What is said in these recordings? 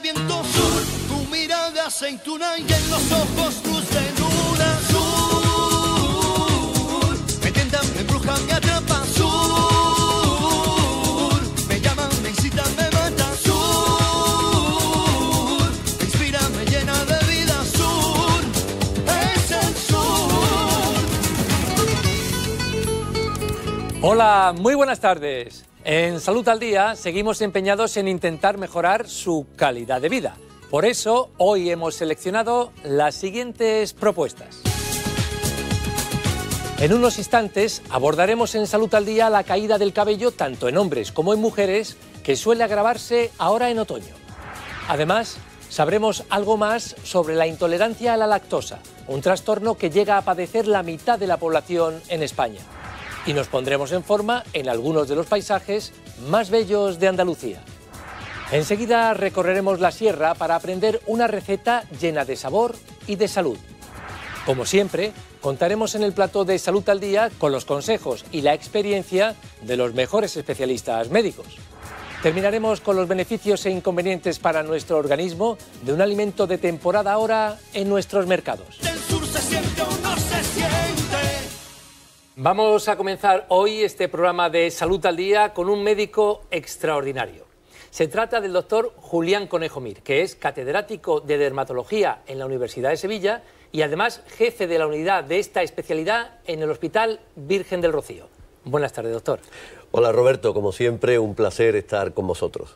viento sur, tu mirada aceituna y en los ojos luz de luna. Sur, me tientan, me brujan, me atrapan. Sur, me llaman, me incitan, me matan. Sur, me me llena de vida. Sur, es el sur. Hola, muy buenas tardes. En Salud al Día seguimos empeñados en intentar mejorar su calidad de vida. Por eso hoy hemos seleccionado las siguientes propuestas. En unos instantes abordaremos en Salud al Día la caída del cabello tanto en hombres como en mujeres que suele agravarse ahora en otoño. Además, sabremos algo más sobre la intolerancia a la lactosa, un trastorno que llega a padecer la mitad de la población en España y nos pondremos en forma en algunos de los paisajes más bellos de Andalucía. Enseguida recorreremos la sierra para aprender una receta llena de sabor y de salud. Como siempre, contaremos en el plato de Salud al Día con los consejos y la experiencia de los mejores especialistas médicos. Terminaremos con los beneficios e inconvenientes para nuestro organismo de un alimento de temporada ahora en nuestros mercados. Vamos a comenzar hoy este programa de Salud al Día con un médico extraordinario. Se trata del doctor Julián Conejo Mir, que es catedrático de dermatología en la Universidad de Sevilla y además jefe de la unidad de esta especialidad en el Hospital Virgen del Rocío. Buenas tardes, doctor. Hola, Roberto. Como siempre, un placer estar con vosotros.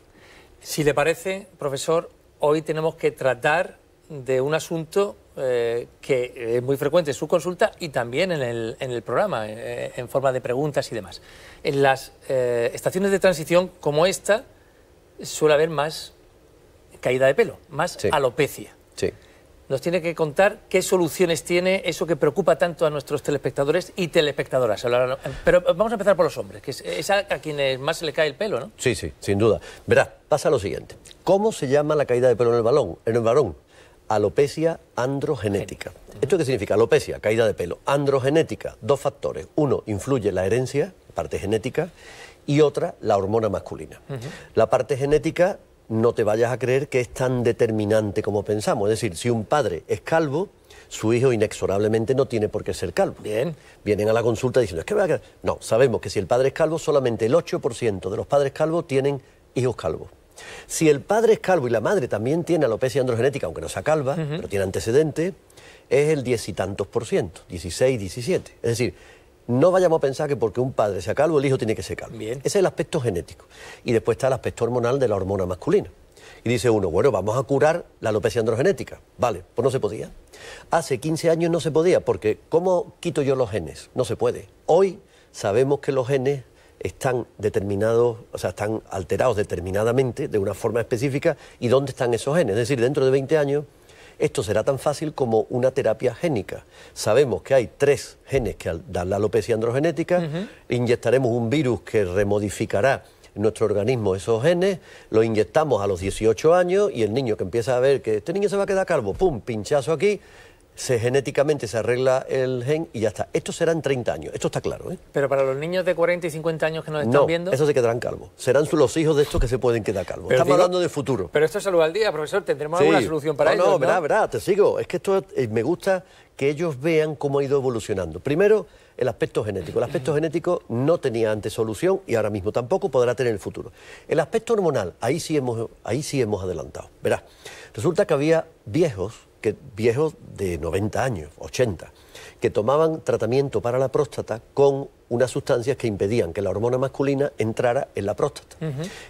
Si le parece, profesor, hoy tenemos que tratar de un asunto eh, que es muy frecuente en su consulta y también en el, en el programa, eh, en forma de preguntas y demás. En las eh, estaciones de transición como esta suele haber más caída de pelo, más alopecia. Sí. Nos tiene que contar qué soluciones tiene eso que preocupa tanto a nuestros telespectadores y telespectadoras. Pero vamos a empezar por los hombres, que es, a, quienes más se le cae el pelo, ¿no? Sí, sí, sin duda. Verá, pasa lo siguiente. ¿Cómo se llama la caída de pelo en el balón? En el varón, alopecia androgenética. ¿Esto qué significa? Alopecia, caída de pelo. Androgenética, dos factores. Uno, influye la herencia, parte genética, y otra, la hormona masculina. La parte genética, no te vayas a creer que es tan determinante como pensamos. Es decir, si un padre es calvo, su hijo inexorablemente no tiene por qué ser calvo. Bien. Vienen a la consulta diciendo, es que No, sabemos que si el padre es calvo, solamente el 8% de los padres calvos tienen hijos calvos. Si el padre es calvo y la madre también tiene alopecia androgenética, aunque no sea calva, pero tiene antecedente, es el diez y tantos por ciento, 16, 17. Es decir, no vayamos a pensar que porque un padre sea calvo, el hijo tiene que ser calvo. Ese es el aspecto genético. Y después está el aspecto hormonal de la hormona masculina. Y dice uno, bueno, vamos a curar la alopecia androgenética. Vale, pues no se podía. Hace 15 años no se podía, porque ¿cómo quito yo los genes? No se puede. Hoy sabemos que los genes están determinados, o sea, están alterados determinadamente de una forma específica y dónde están esos genes. Es decir, dentro de 20 años esto será tan fácil como una terapia génica. Sabemos que hay tres genes que dan la alopecia androgenética, inyectaremos un virus que remodificará nuestro organismo esos genes, lo inyectamos a los 18 años y el niño que empieza a ver que este niño se va a quedar calvo, pum, pinchazo aquí, se genéticamente se arregla el gen y ya está. Esto serán 30 años, esto está claro. ¿eh? Pero para los niños de 40 y 50 años que nos están viendo... Eso se quedarán calvos. Serán los hijos de estos que se pueden quedar calvos. Estamos hablando de futuro. Pero esto es salud al día, profesor. ¿Tendremos alguna solución para no, No, verá, verá, te sigo. Es que esto eh, me gusta que ellos vean cómo ha ido evolucionando. Primero, el aspecto genético. El aspecto genético no tenía antes solución y ahora mismo tampoco podrá tener el futuro. El aspecto hormonal, ahí sí hemos, ahí sí hemos adelantado. Verá, resulta que había viejos viejos de 90 años, 80, que tomaban tratamiento para la próstata con unas sustancias que impedían que la hormona masculina entrara en la próstata.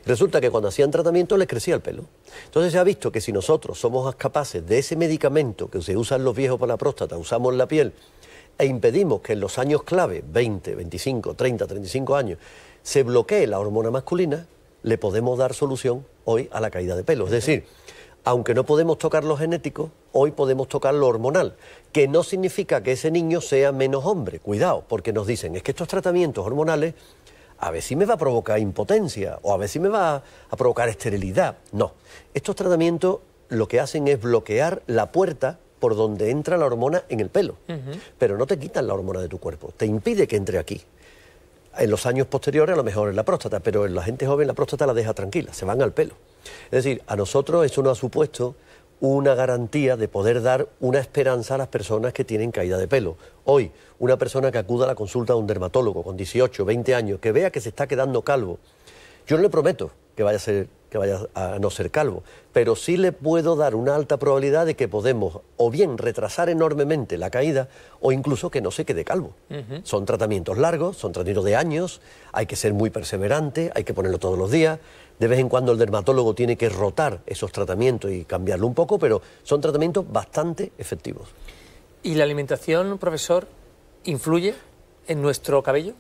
Resulta que cuando hacían tratamiento les crecía el pelo. Entonces se ha visto que si nosotros somos capaces de ese medicamento que se usan los viejos para la próstata, usamos la piel e impedimos que en los años clave, 20, 25, 30, 35 años, se bloquee la hormona masculina, le podemos dar solución hoy a la caída de pelo. Es decir, aunque no podemos tocar lo genético, hoy podemos tocar lo hormonal, que no significa que ese niño sea menos hombre, cuidado, porque nos dicen, es que estos tratamientos hormonales a ver si me va a provocar impotencia o a ver si me va a provocar esterilidad. No, estos tratamientos lo que hacen es bloquear la puerta por donde entra la hormona en el pelo, pero no te quitan la hormona de tu cuerpo, te impide que entre aquí en los años posteriores a lo mejor en la próstata, pero en la gente joven la próstata la deja tranquila, se van al pelo. Es decir, a nosotros eso nos ha supuesto una garantía de poder dar una esperanza a las personas que tienen caída de pelo. Hoy, una persona que acuda a la consulta de un dermatólogo con 18, 20 años, que vea que se está quedando calvo, yo no le prometo que vaya a ser que vaya a no ser calvo, pero sí le puedo dar una alta probabilidad de que podemos o bien retrasar enormemente la caída o incluso que no se quede calvo. Son tratamientos largos, son tratamientos de años, hay que ser muy perseverante, hay que ponerlo todos los días. De vez en cuando el dermatólogo tiene que rotar esos tratamientos y cambiarlo un poco, pero son tratamientos bastante efectivos. ¿Y la alimentación, profesor, influye en nuestro cabello?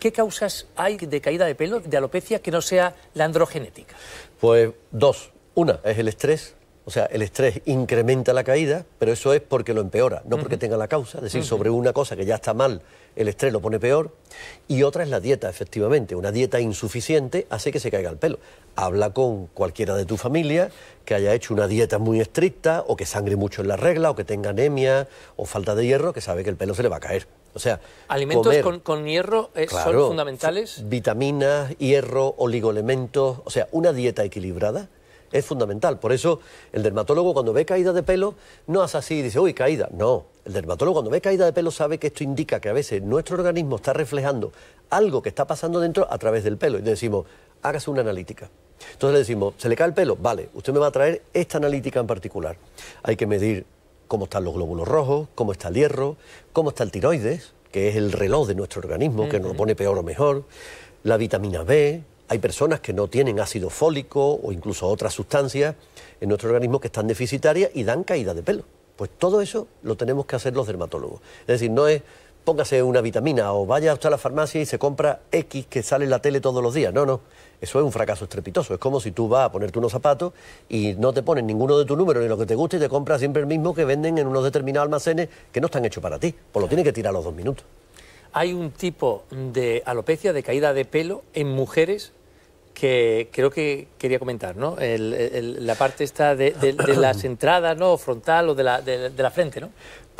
¿Qué causas hay de caída de pelo, de alopecia, que no sea la androgenética? Pues dos. Una es el estrés. O sea, el estrés incrementa la caída, pero eso es porque lo empeora, no porque tenga la causa. Es decir, sobre una cosa que ya está mal, el estrés lo pone peor. Y otra es la dieta, efectivamente. Una dieta insuficiente hace que se caiga el pelo. Habla con cualquiera de tu familia que haya hecho una dieta muy estricta, o que sangre mucho en la regla, o que tenga anemia, o falta de hierro, que sabe que el pelo se le va a caer. O sea, alimentos con, hierro eh, son fundamentales. Vitaminas, hierro, oligoelementos, o sea, una dieta equilibrada es fundamental. Por eso el dermatólogo cuando ve caída de pelo no hace así y dice, uy, caída. No, el dermatólogo cuando ve caída de pelo sabe que esto indica que a veces nuestro organismo está reflejando algo que está pasando dentro a través del pelo. Y le decimos, hágase una analítica. Entonces le decimos, ¿se le cae el pelo? Vale, usted me va a traer esta analítica en particular. Hay que medir cómo están los glóbulos rojos, cómo está el hierro, cómo está el tiroides, que es el reloj de nuestro organismo, que nos lo pone peor o mejor, la vitamina B. Hay personas que no tienen ácido fólico o incluso otras sustancias en nuestro organismo que están deficitarias y dan caída de pelo. Pues todo eso lo tenemos que hacer los dermatólogos. Es decir, no es póngase una vitamina o vaya hasta a la farmacia y se compra X que sale en la tele todos los días. No, no, eso es un fracaso estrepitoso. Es como si tú vas a ponerte unos zapatos y no te ponen ninguno de tu número ni lo que te guste y te compras siempre el mismo que venden en unos determinados almacenes que no están hechos para ti. Pues lo tienes que tirar los dos minutos. Hay un tipo de alopecia, de caída de pelo en mujeres que creo que quería comentar, ¿no? la parte está de, las entradas, ¿no? Frontal o de la, de la frente, ¿no?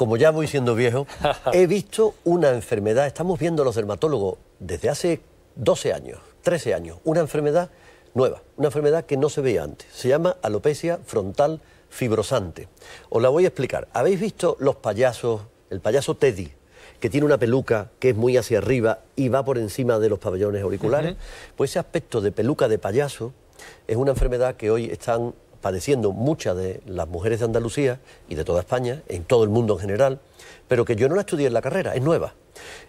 como ya voy siendo viejo, he visto una enfermedad, estamos viendo los dermatólogos desde hace 12 años, 13 años, una enfermedad nueva, una enfermedad que no se veía antes. Se llama alopecia frontal fibrosante. Os la voy a explicar. ¿Habéis visto los payasos, el payaso Teddy, que tiene una peluca que es muy hacia arriba y va por encima de los pabellones auriculares? Pues ese aspecto de peluca de payaso es una enfermedad que hoy están padeciendo muchas de las mujeres de Andalucía y de toda España, en todo el mundo en general, pero que yo no la estudié en la carrera, es nueva.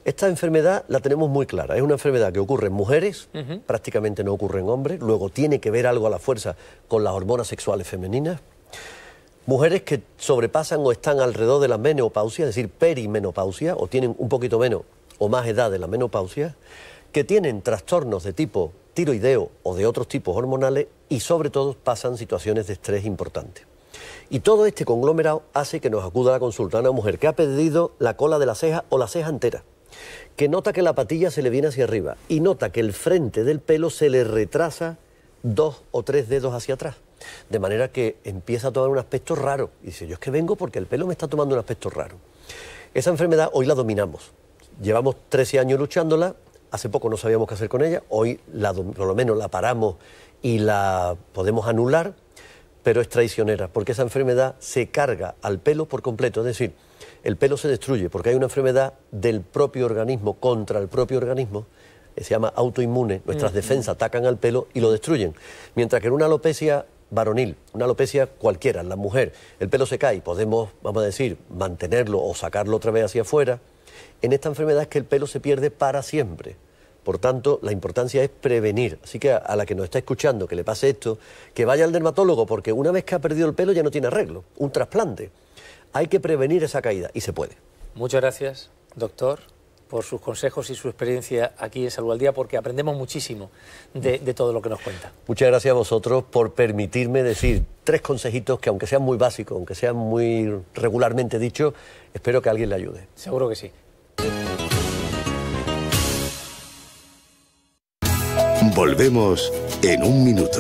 Esta enfermedad la tenemos muy clara, es una enfermedad que ocurre en mujeres, prácticamente no ocurre en hombres, luego tiene que ver algo a la fuerza con las hormonas sexuales femeninas. Mujeres que sobrepasan o están alrededor de la menopausia, es decir, perimenopausia, o tienen un poquito menos o más edad de la menopausia, que tienen trastornos de tipo tiroideo o de otros tipos hormonales y sobre todo pasan situaciones de estrés importantes. Y todo este conglomerado hace que nos acuda a la consulta una mujer que ha perdido la cola de la ceja o la ceja entera, que nota que la patilla se le viene hacia arriba y nota que el frente del pelo se le retrasa dos o tres dedos hacia atrás. De manera que empieza a tomar un aspecto raro. Y dice, yo es que vengo porque el pelo me está tomando un aspecto raro. Esa enfermedad hoy la dominamos. Llevamos 13 años luchándola, hace poco no sabíamos qué hacer con ella, hoy la, por lo menos la paramos y la podemos anular, pero es traicionera, porque esa enfermedad se carga al pelo por completo, es decir, el pelo se destruye porque hay una enfermedad del propio organismo contra el propio organismo, que se llama autoinmune, nuestras mm. defensas atacan al pelo y lo destruyen, mientras que en una alopecia varonil, una alopecia cualquiera, en la mujer, el pelo se cae, podemos, vamos a decir, mantenerlo o sacarlo otra vez hacia afuera, en esta enfermedad es que el pelo se pierde para siempre. Por tanto, la importancia es prevenir. Así que a, la que nos está escuchando, que le pase esto, que vaya al dermatólogo, porque una vez que ha perdido el pelo ya no tiene arreglo, un trasplante. Hay que prevenir esa caída y se puede. Muchas gracias, doctor, por sus consejos y su experiencia aquí en Salud al Día, porque aprendemos muchísimo de, de todo lo que nos cuenta. Muchas gracias a vosotros por permitirme decir tres consejitos que, aunque sean muy básicos, aunque sean muy regularmente dichos, espero que alguien le ayude. Seguro que sí. Volvemos en un minuto.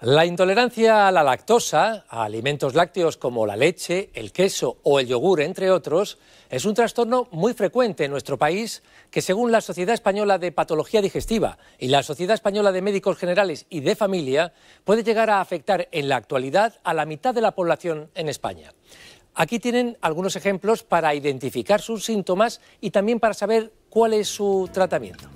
La intolerancia a la lactosa, a alimentos lácteos como la leche, el queso o el yogur, entre otros, es un trastorno muy frecuente en nuestro país que, según la Sociedad Española de Patología Digestiva y la Sociedad Española de Médicos Generales y de Familia, puede llegar a afectar en la actualidad a la mitad de la población en España. Aquí tienen algunos ejemplos para identificar sus síntomas y también para saber cuál es su tratamiento.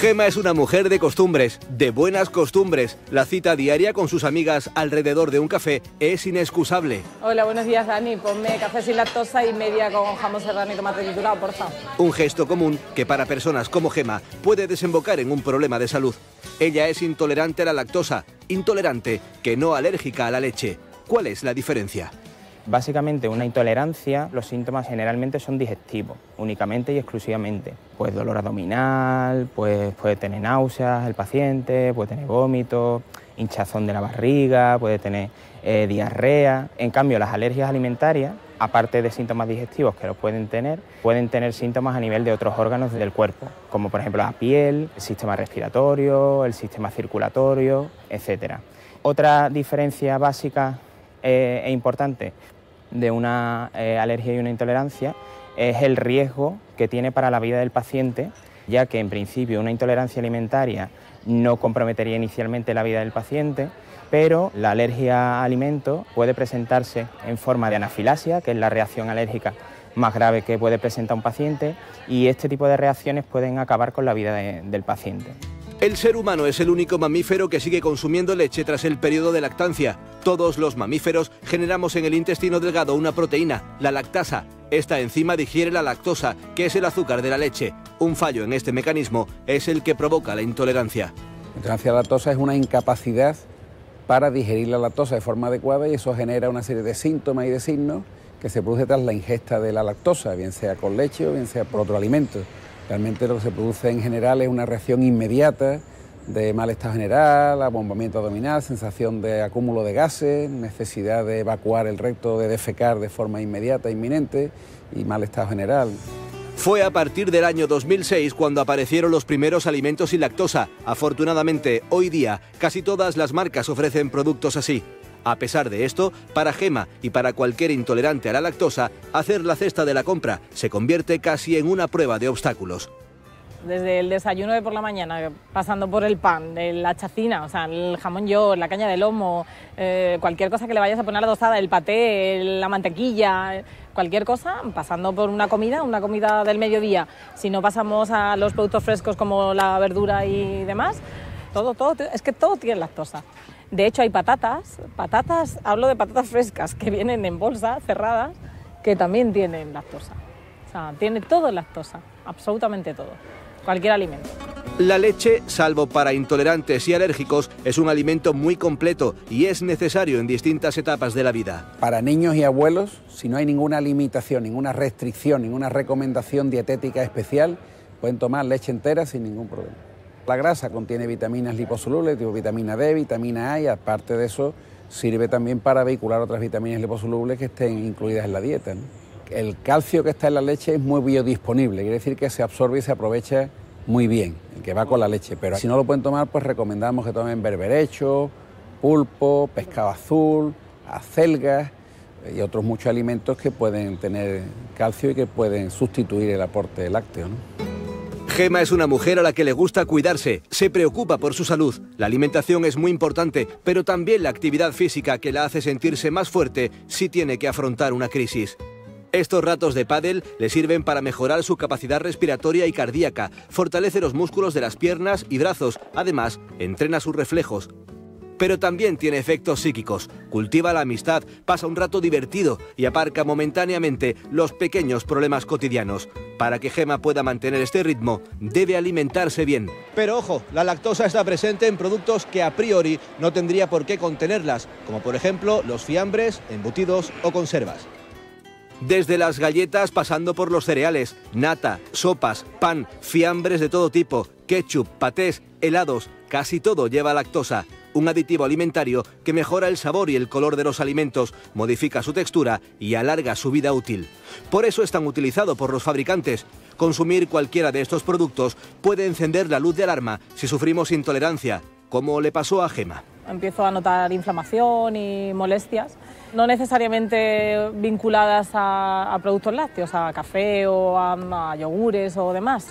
Gema es una mujer de costumbres, de buenas costumbres. La cita diaria con sus amigas alrededor de un café es inexcusable. Hola, buenos días, Dani. Ponme café sin lactosa y media con jamón serrano y tomate triturado, por favor. Un gesto común que para personas como Gema puede desembocar en un problema de salud. Ella es intolerante a la lactosa, intolerante, que no alérgica a la leche. ¿Cuál es la diferencia? Básicamente una intolerancia, los síntomas generalmente son digestivos, únicamente y exclusivamente. Pues dolor abdominal, pues puede tener náuseas el paciente, puede tener vómitos, hinchazón de la barriga, puede tener eh, diarrea. En cambio, las alergias alimentarias, aparte de síntomas digestivos que los pueden tener, pueden tener síntomas a nivel de otros órganos del cuerpo, como por ejemplo la piel, el sistema respiratorio, el sistema circulatorio, etcétera... Otra diferencia básica eh, e importante, de una eh, alergia y una intolerancia es el riesgo que tiene para la vida del paciente, ya que en principio una intolerancia alimentaria no comprometería inicialmente la vida del paciente, pero la alergia a alimento puede presentarse en forma de anafilasia, que es la reacción alérgica más grave que puede presentar un paciente, y este tipo de reacciones pueden acabar con la vida del paciente. El ser humano es el único mamífero que sigue consumiendo leche tras el periodo de lactancia. Todos los mamíferos generamos en el intestino delgado una proteína, la lactasa. Esta enzima digiere la lactosa, que es el azúcar de la leche. Un fallo en este mecanismo es el que provoca la intolerancia. La intolerancia a la lactosa es una incapacidad para digerir la lactosa de forma adecuada y eso genera una serie de síntomas y de signos que se produce tras la ingesta de la lactosa, bien sea con leche o bien sea por otro alimento. Realmente lo que se produce en general es una reacción inmediata de mal estado general, abombamiento abdominal, sensación de acúmulo de gases, necesidad de evacuar el recto, de defecar de forma inmediata, inminente y mal estado general. Fue a partir del año 2006 cuando aparecieron los primeros alimentos sin lactosa. Afortunadamente, hoy día, casi todas las marcas ofrecen productos así. A pesar de esto, para Gema y para cualquier intolerante a la lactosa, hacer la cesta de la compra se convierte casi en una prueba de obstáculos. Desde el desayuno de por la mañana, pasando por el pan, la chacina, o sea, el jamón yo, la caña de lomo, eh, cualquier cosa que le vayas a poner adosada, el paté, la mantequilla, cualquier cosa, pasando por una comida, una comida del mediodía. Si no pasamos a los productos frescos como la verdura y demás, todo, todo, es que todo tiene lactosa. De hecho, hay patatas, patatas, hablo de patatas frescas que vienen en bolsa, cerradas, que también tienen lactosa. O sea, tiene todo lactosa, absolutamente todo, cualquier alimento. La leche, salvo para intolerantes y alérgicos, es un alimento muy completo y es necesario en distintas etapas de la vida. Para niños y abuelos, si no hay ninguna limitación, ninguna restricción, ninguna recomendación dietética especial, pueden tomar leche entera sin ningún problema. La grasa contiene vitaminas liposolubles, tipo vitamina D, vitamina A y aparte de eso sirve también para vehicular otras vitaminas liposolubles que estén incluidas en la dieta. El calcio que está en la leche es muy biodisponible, quiere decir que se absorbe y se aprovecha muy bien, que va con la leche. Pero si no lo pueden tomar, pues recomendamos que tomen berberecho, pulpo, pescado azul, acelgas eh, y otros muchos alimentos que pueden tener calcio y que pueden sustituir el aporte lácteo. Gema es una mujer a la que le gusta cuidarse, se preocupa por su salud. La alimentación es muy importante, pero también la actividad física que la hace sentirse más fuerte si tiene que afrontar una crisis. Estos ratos de pádel le sirven para mejorar su capacidad respiratoria y cardíaca, fortalece los músculos de las piernas y brazos, además entrena sus reflejos pero también tiene efectos psíquicos. Cultiva la amistad, pasa un rato divertido y aparca momentáneamente los pequeños problemas cotidianos. Para que Gema pueda mantener este ritmo, debe alimentarse bien. Pero ojo, la lactosa está presente en productos que a priori no tendría por qué contenerlas, como por ejemplo los fiambres, embutidos o conservas. Desde las galletas pasando por los cereales, nata, sopas, pan, fiambres de todo tipo, ketchup, patés, helados, casi todo lleva lactosa un aditivo alimentario que mejora el sabor y el color de los alimentos, modifica su textura y alarga su vida útil. Por eso es tan utilizado por los fabricantes. Consumir cualquiera de estos productos puede encender la luz de alarma si sufrimos intolerancia, como le pasó a Gema. Empiezo a notar inflamación y molestias, no necesariamente vinculadas a, productos lácteos, a café o a yogures o demás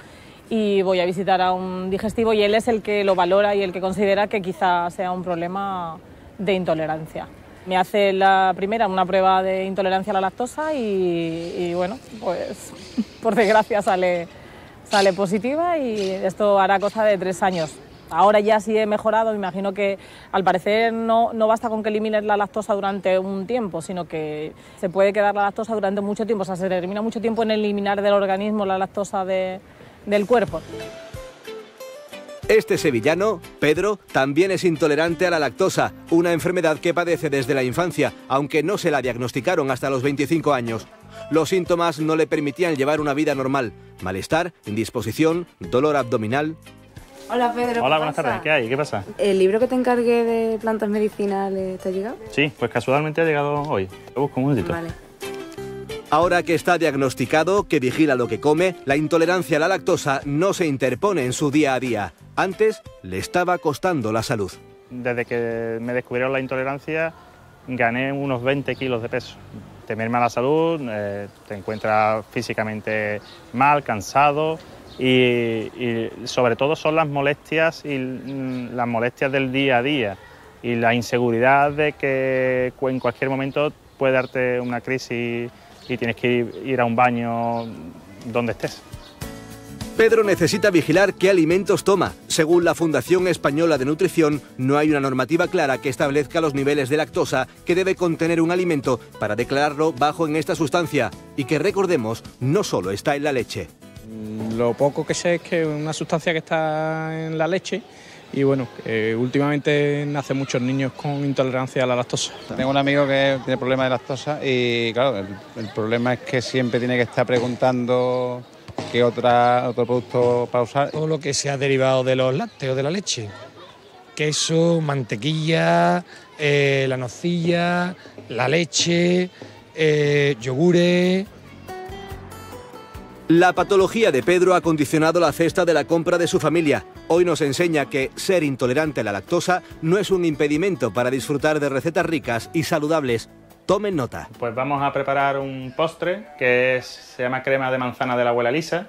y voy a visitar a un digestivo y él es el que lo valora y el que considera que quizá sea un problema de intolerancia. Me hace la primera una prueba de intolerancia a la lactosa y, bueno, pues por desgracia sale, sale positiva y esto hará cosa de tres años. Ahora ya sí he mejorado, me imagino que al parecer no, basta con que elimines la lactosa durante un tiempo, sino que se puede quedar la lactosa durante mucho tiempo, o sea, se termina mucho tiempo en eliminar del organismo la lactosa de, del cuerpo. Este sevillano, Pedro, también es intolerante a la lactosa, una enfermedad que padece desde la infancia, aunque no se la diagnosticaron hasta los 25 años. Los síntomas no le permitían llevar una vida normal. Malestar, indisposición, dolor abdominal. Hola Pedro. Hola, buenas tardes. ¿Qué hay? ¿Qué pasa? ¿El libro que te encargué de plantas medicinales te ha llegado? Sí, pues casualmente ha llegado hoy. Lo busco un momentito. Vale. Ahora que está diagnosticado, que vigila lo que come, la intolerancia a la lactosa no se interpone en su día a día. Antes le estaba costando la salud. Desde que me descubrieron la intolerancia, gané unos 20 kilos de peso. Temerme a la salud, eh, te encuentras físicamente mal, cansado y, sobre todo son las molestias y mm, las molestias del día a día y la inseguridad de que en cualquier momento puede darte una crisis y tienes que ir, a un baño donde estés. Pedro necesita vigilar qué alimentos toma. Según la Fundación Española de Nutrición, no hay una normativa clara que establezca los niveles de lactosa que debe contener un alimento para declararlo bajo en esta sustancia y que recordemos no solo está en la leche. Lo poco que sé es que una sustancia que está en la leche y bueno, eh, últimamente nacen muchos niños con intolerancia a la lactosa. Tengo un amigo que tiene problemas de lactosa y claro, el, problema es que siempre tiene que estar preguntando qué otro producto para usar. Todo lo que se ha derivado de los lácteos, de la leche, queso, mantequilla, eh, la nocilla, la leche, eh, yogures... La patología de Pedro ha condicionado la cesta de la compra de su familia. Hoy nos enseña que ser intolerante a la lactosa no es un impedimento para disfrutar de recetas ricas y saludables. Tomen nota. Pues vamos a preparar un postre que se llama crema de manzana de la abuela Lisa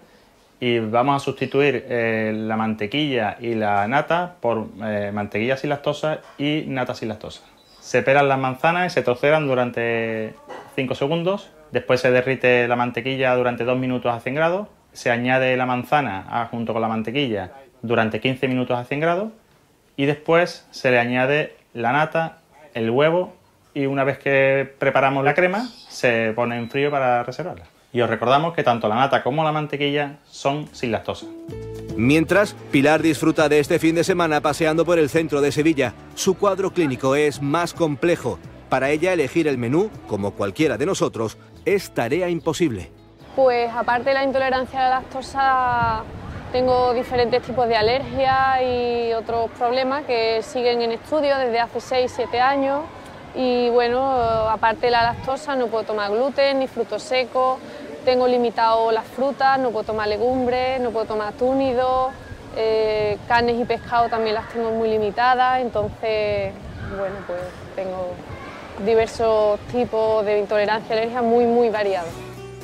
y vamos a sustituir eh, la mantequilla y la nata por eh, mantequilla sin lactosa y nata sin lactosa. Se pelan las manzanas y se trocean durante 5 segundos. Después se derrite la mantequilla durante 2 minutos a 100 grados. Se añade la manzana ah, junto con la mantequilla durante 15 minutos a 100 grados y después se le añade la nata, el huevo y una vez que preparamos la crema se pone en frío para reservarla. Y os recordamos que tanto la nata como la mantequilla son sin lactosa. Mientras, Pilar disfruta de este fin de semana paseando por el centro de Sevilla. Su cuadro clínico es más complejo. Para ella elegir el menú, como cualquiera de nosotros, es tarea imposible. Pues aparte de la intolerancia a la lactosa, tengo diferentes tipos de alergias y otros problemas que siguen en estudio desde hace 6, 7 años. Y bueno, aparte de la lactosa, no puedo tomar gluten ni frutos secos, tengo limitado las frutas, no puedo tomar legumbres, no puedo tomar túnidos, eh, carnes y pescado también las tengo muy limitadas, entonces, bueno, pues tengo diversos tipos de intolerancia y alergia muy, muy variados.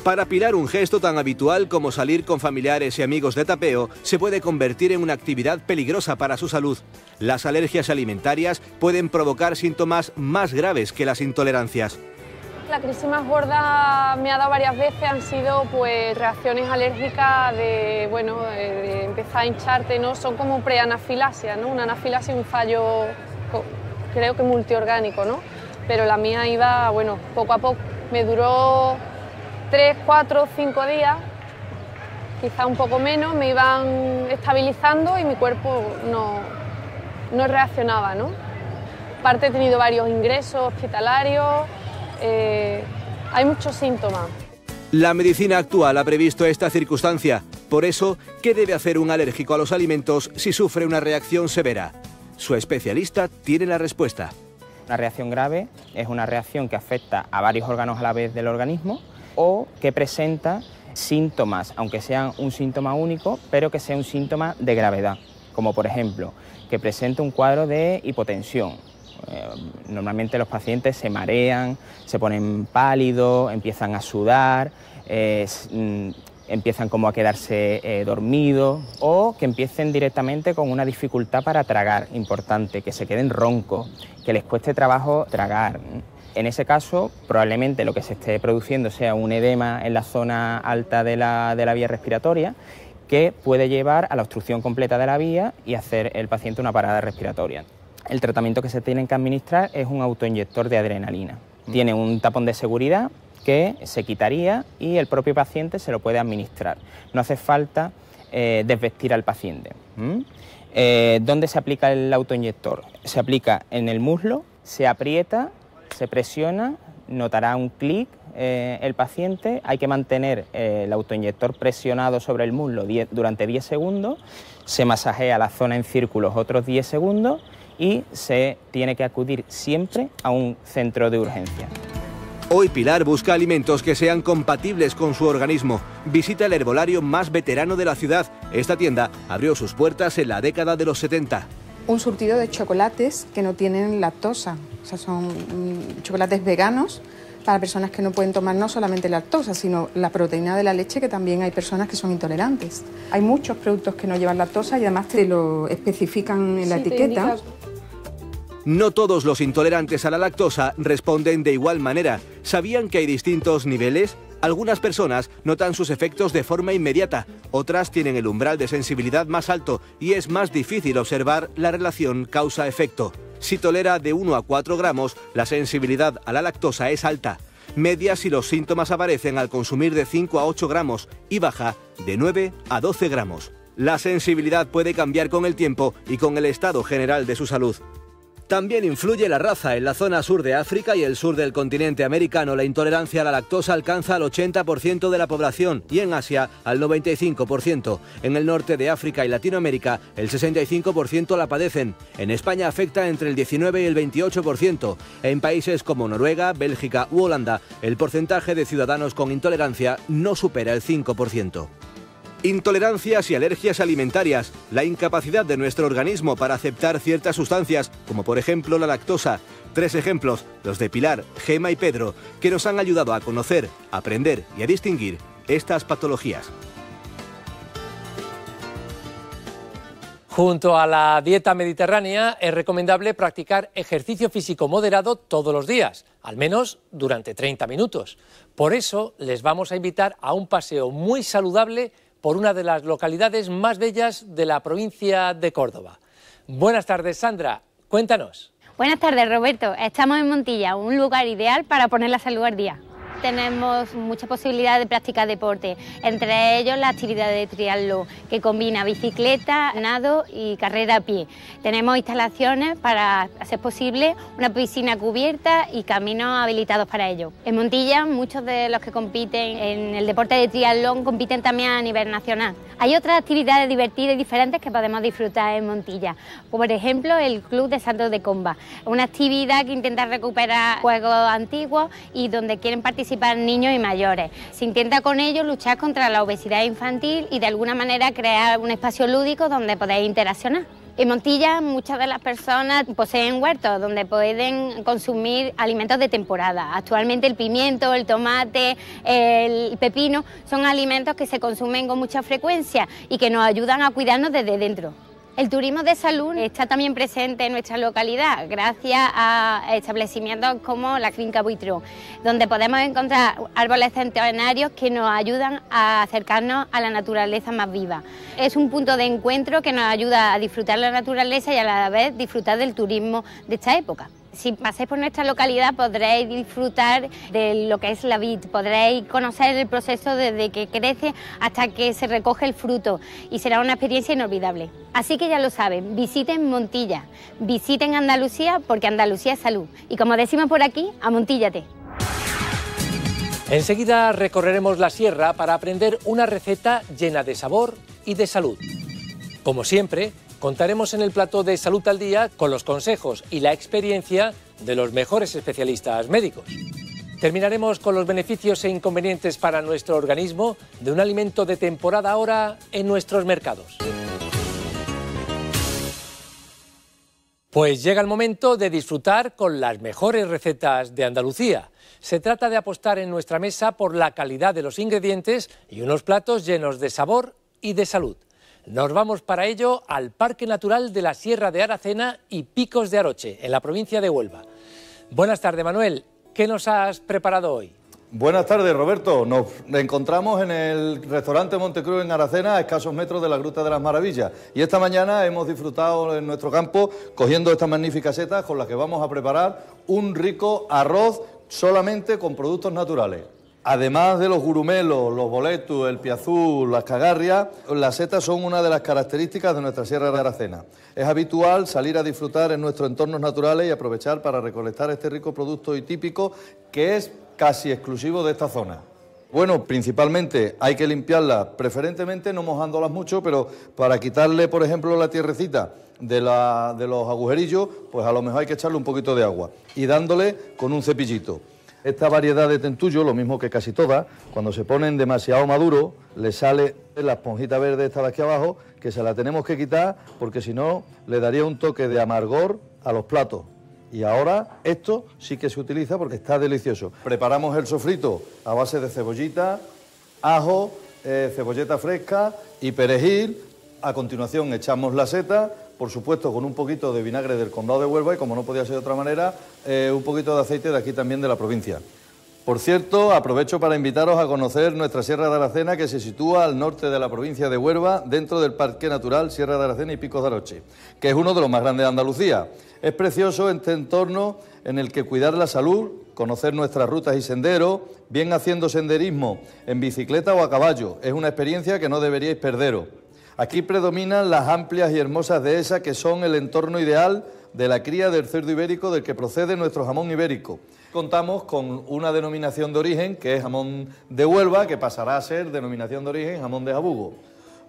Para Pilar, un gesto tan habitual como salir con familiares y amigos de tapeo se puede convertir en una actividad peligrosa para su salud. Las alergias alimentarias pueden provocar síntomas más graves que las intolerancias. La crisis más gorda me ha dado varias veces, han sido pues reacciones alérgicas de, bueno, eh, empezar a hincharte, ¿no? Son como preanafilasia, ¿no? Una anafilasia, un fallo, creo que multiorgánico, ¿no? Pero la mía iba, bueno, poco a poco. Me duró 3, 4, cinco días, quizá un poco menos, me iban estabilizando y mi cuerpo no, no reaccionaba. ¿no? Aparte he tenido varios ingresos hospitalarios, eh, hay muchos síntomas. La medicina actual ha previsto esta circunstancia. Por eso, ¿qué debe hacer un alérgico a los alimentos si sufre una reacción severa? Su especialista tiene la respuesta. Una reacción grave es una reacción que afecta a varios órganos a la vez del organismo o que presenta síntomas, aunque sean un síntoma único, pero que sea un síntoma de gravedad, como por ejemplo que presente un cuadro de hipotensión. Eh, normalmente los pacientes se marean, se ponen pálidos, empiezan a sudar, eh, mm, empiezan como a quedarse eh, dormidos o que empiecen directamente con una dificultad para tragar importante, que se queden roncos, que les cueste trabajo tragar. En ese caso, probablemente lo que se esté produciendo sea un edema en la zona alta de la, vía respiratoria que puede llevar a la obstrucción completa de la vía y hacer el paciente una parada respiratoria. El tratamiento que se tiene que administrar es un autoinyector de adrenalina. Mm. Tiene un tapón de seguridad que se quitaría y el propio paciente se lo puede administrar. No hace falta eh, desvestir al paciente. ¿Mm? Eh, ¿Dónde se aplica el autoinyector? Se aplica en el muslo, se aprieta se presiona, notará un clic eh, el paciente, hay que mantener eh, el autoinyector presionado sobre el muslo durante 10 segundos, se masajea la zona en círculos otros 10 segundos y se tiene que acudir siempre a un centro de urgencia. Hoy Pilar busca alimentos que sean compatibles con su organismo. Visita el herbolario más veterano de la ciudad. Esta tienda abrió sus puertas en la década de los 70. Un surtido de chocolates que no tienen lactosa, o sea, son mm, chocolates veganos para personas que no pueden tomar no solamente lactosa, sino la proteína de la leche, que también hay personas que son intolerantes. Hay muchos productos que no llevan lactosa y además te lo especifican en la etiqueta. No todos los intolerantes a la lactosa responden de igual manera. ¿Sabían que hay distintos niveles? Algunas personas notan sus efectos de forma inmediata, otras tienen el umbral de sensibilidad más alto y es más difícil observar la relación causa-efecto. Si tolera de 1 a 4 gramos, la sensibilidad a la lactosa es alta, media si los síntomas aparecen al consumir de 5 a 8 gramos y baja de 9 a 12 gramos. La sensibilidad puede cambiar con el tiempo y con el estado general de su salud. También influye la raza. En la zona sur de África y el sur del continente americano, la intolerancia a la lactosa alcanza al 80% de la población y en Asia al 95%. En el norte de África y Latinoamérica, el 65% la padecen. En España afecta entre el 19 y el 28%. En países como Noruega, Bélgica u Holanda, el porcentaje de ciudadanos con intolerancia no supera el 5%. Intolerancias y alergias alimentarias, la incapacidad de nuestro organismo para aceptar ciertas sustancias, como por ejemplo la lactosa. Tres ejemplos, los de Pilar, Gema y Pedro, que nos han ayudado a conocer, aprender y a distinguir estas patologías. Junto a la dieta mediterránea es recomendable practicar ejercicio físico moderado todos los días, al menos durante 30 minutos. Por eso les vamos a invitar a un paseo muy saludable por una de las localidades más bellas de la provincia de Córdoba. Buenas tardes, Sandra. Cuéntanos. Buenas tardes, Roberto. Estamos en Montilla, un lugar ideal para poner la salud al día tenemos muchas posibilidades de practicar deporte, entre ellos la actividad de triatlón, que combina bicicleta, nado y carrera a pie. Tenemos instalaciones para hacer posible una piscina cubierta y caminos habilitados para ello. En Montilla, muchos de los que compiten en el deporte de triatlón compiten también a nivel nacional. Hay otras actividades divertidas y diferentes que podemos disfrutar en Montilla. Por ejemplo, el Club de Santos de Comba, una actividad que intenta recuperar juegos antiguos y donde quieren participar niños y mayores. Se intenta con ello luchar contra la obesidad infantil y de alguna manera crear un espacio lúdico donde podéis interaccionar. En Montilla muchas de las personas poseen huertos donde pueden consumir alimentos de temporada. Actualmente el pimiento, el tomate, el pepino son alimentos que se consumen con mucha frecuencia y que nos ayudan a cuidarnos desde dentro. El turismo de salud está también presente en nuestra localidad gracias a establecimientos como la finca Buitrón, donde podemos encontrar árboles centenarios que nos ayudan a acercarnos a la naturaleza más viva. Es un punto de encuentro que nos ayuda a disfrutar la naturaleza y a la vez disfrutar del turismo de esta época. Si pasáis por nuestra localidad podréis disfrutar de lo que es la vid, podréis conocer el proceso desde que crece hasta que se recoge el fruto y será una experiencia inolvidable. Así que ya lo saben, visiten Montilla, visiten Andalucía porque Andalucía es salud. Y como decimos por aquí, amontíllate. Enseguida recorreremos la sierra para aprender una receta llena de sabor y de salud. Como siempre, Contaremos en el plato de Salud al Día con los consejos y la experiencia de los mejores especialistas médicos. Terminaremos con los beneficios e inconvenientes para nuestro organismo de un alimento de temporada ahora en nuestros mercados. Pues llega el momento de disfrutar con las mejores recetas de Andalucía. Se trata de apostar en nuestra mesa por la calidad de los ingredientes y unos platos llenos de sabor y de salud. Nos vamos para ello al Parque Natural de la Sierra de Aracena y Picos de Aroche, en la provincia de Huelva. Buenas tardes, Manuel. ¿Qué nos has preparado hoy? Buenas tardes, Roberto. Nos encontramos en el restaurante Montecruz en Aracena, a escasos metros de la Gruta de las Maravillas. Y esta mañana hemos disfrutado en nuestro campo cogiendo estas magníficas setas con las que vamos a preparar un rico arroz solamente con productos naturales. Además de los gurumelos, los boletos, el piazú, las cagarrias, las setas son una de las características de nuestra Sierra de Aracena. Es habitual salir a disfrutar en nuestros entornos naturales y aprovechar para recolectar este rico producto y típico que es casi exclusivo de esta zona. Bueno, principalmente hay que limpiarlas, preferentemente no mojándolas mucho, pero para quitarle, por ejemplo, la tierrecita de los agujerillos, pues a lo mejor hay que echarle un poquito de agua y dándole con un cepillito. Esta variedad de tentullo, lo mismo que casi todas, cuando se ponen demasiado maduro, le sale la esponjita verde esta de aquí abajo, que se la tenemos que quitar porque si no le daría un toque de amargor a los platos. Y ahora esto sí que se utiliza porque está delicioso. Preparamos el sofrito a base de cebollita, ajo, eh, cebolleta fresca y perejil. A continuación echamos la seta por supuesto con un poquito de vinagre del condado de Huelva y como no podía ser de otra manera, eh, un poquito de aceite de aquí también de la provincia. Por cierto, aprovecho para invitaros a conocer nuestra Sierra de Aracena que se sitúa al norte de la provincia de Huelva, dentro del Parque Natural Sierra de Aracena y Picos de Aroche, que es uno de los más grandes de Andalucía. Es precioso este entorno en el que cuidar la salud, conocer nuestras rutas y senderos, bien haciendo senderismo en bicicleta o a caballo. Es una experiencia que no deberíais perderos. Aquí predominan las amplias y hermosas dehesas que son el entorno ideal de la cría del cerdo ibérico del que procede nuestro jamón ibérico. Contamos con una denominación de origen que es jamón de Huelva, que pasará a ser denominación de origen jamón de Jabugo.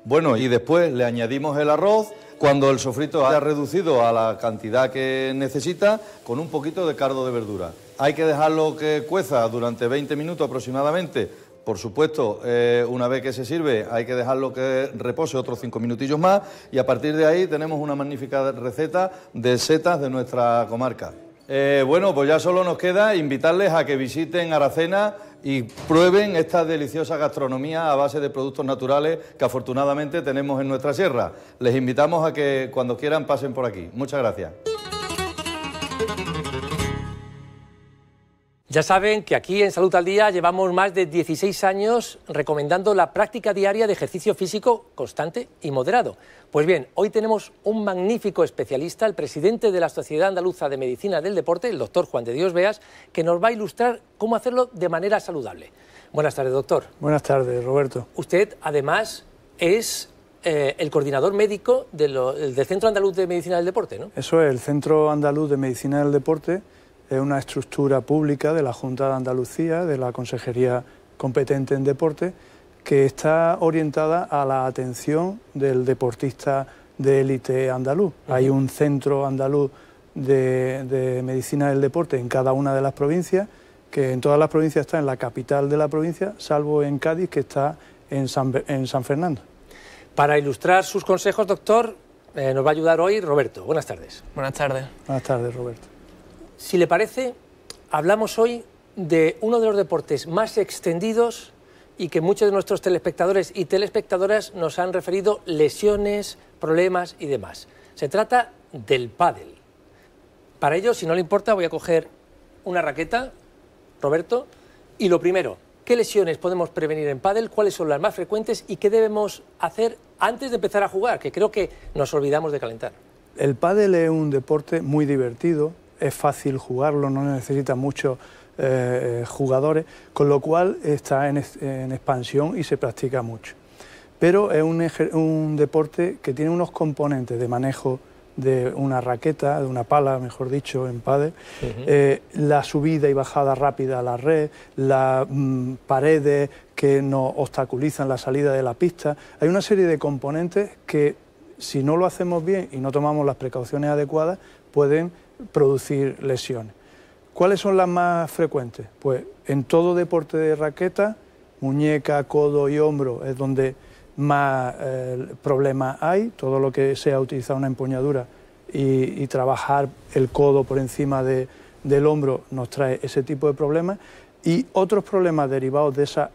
Bueno, y después le añadimos el arroz. Cuando el sofrito haya reducido a la cantidad que necesita, con un poquito de cardo de verdura. Hay que dejarlo que cueza durante 20 minutos aproximadamente por supuesto, eh, una vez que se sirve hay que dejarlo que repose otros cinco minutillos más y a partir de ahí tenemos una magnífica receta de setas de nuestra comarca. Eh, bueno, pues ya solo nos queda invitarles a que visiten Aracena y prueben esta deliciosa gastronomía a base de productos naturales que afortunadamente tenemos en nuestra sierra. Les invitamos a que cuando quieran pasen por aquí. Muchas gracias. Ya saben que aquí en Salud al Día llevamos más de 16 años recomendando la práctica diaria de ejercicio físico constante y moderado. Pues bien, hoy tenemos un magnífico especialista, el presidente de la Sociedad Andaluza de Medicina del Deporte, el doctor Juan de Dios Veas, que nos va a ilustrar cómo hacerlo de manera saludable. Buenas tardes, doctor. Buenas tardes, Roberto. Usted, además, es eh, el coordinador médico del Centro Andaluz de Medicina del Deporte, ¿no? Eso es, el Centro Andaluz de Medicina del Deporte es una estructura pública de la Junta de Andalucía, de la Consejería competente en deporte, que está orientada a la atención del deportista de élite andaluz. Hay un centro andaluz de, medicina del deporte en cada una de las provincias, que en todas las provincias está en la capital de la provincia, salvo en Cádiz, que está en San, Fernando. Para ilustrar sus consejos, doctor, eh, nos va a ayudar hoy Roberto. Buenas tardes. Buenas tardes. Buenas tardes, Roberto. Si le parece, hablamos hoy de uno de los deportes más extendidos y que muchos de nuestros telespectadores y telespectadoras nos han referido lesiones, problemas y demás. Se trata del pádel. Para ello, si no le importa, voy a coger una raqueta, Roberto, y lo primero, ¿qué lesiones podemos prevenir en pádel? ¿Cuáles son las más frecuentes y qué debemos hacer antes de empezar a jugar? Que creo que nos olvidamos de calentar. El pádel es un deporte muy divertido, es fácil jugarlo, no necesita muchos eh, eh, jugadores, con lo cual está en, expansión y se practica mucho. Pero es un, deporte que tiene unos componentes de manejo de una raqueta, de una pala, mejor dicho, en pades eh, la subida y bajada rápida a la red, las mm, paredes que nos obstaculizan la salida de la pista. Hay una serie de componentes que, si no lo hacemos bien y no tomamos las precauciones adecuadas, pueden producir lesiones. ¿Cuáles son las más frecuentes? Pues en todo deporte de raqueta, muñeca, codo y hombro es donde más eh, problemas hay, todo lo que sea utilizar una empuñadura y, trabajar el codo por encima del hombro nos trae ese tipo de problemas y otros problemas derivados de esa